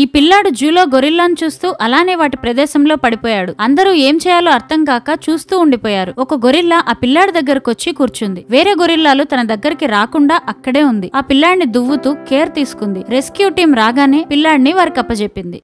ఈ పిల్లాడు జూలో గొరిల్లాను చూస్తూ అలానే వాటి ప్రదేశంలో పడిపోయాడు అందరూ ఏం చేయాలో అర్థం కాక చూస్తూ ఉండిపోయారు ఒక గొరిల్లా ఆ పిల్లాడి దగ్గరకొచ్చి కూర్చుంది వేరే గొరిల్లాలు తన దగ్గరికి రాకుండా అక్కడే ఉంది ఆ పిల్లాడిని దువ్వుతూ కేర్ తీసుకుంది రెస్క్యూ టీం రాగానే పిల్లాడిని వారికి అప్పజెప్పింది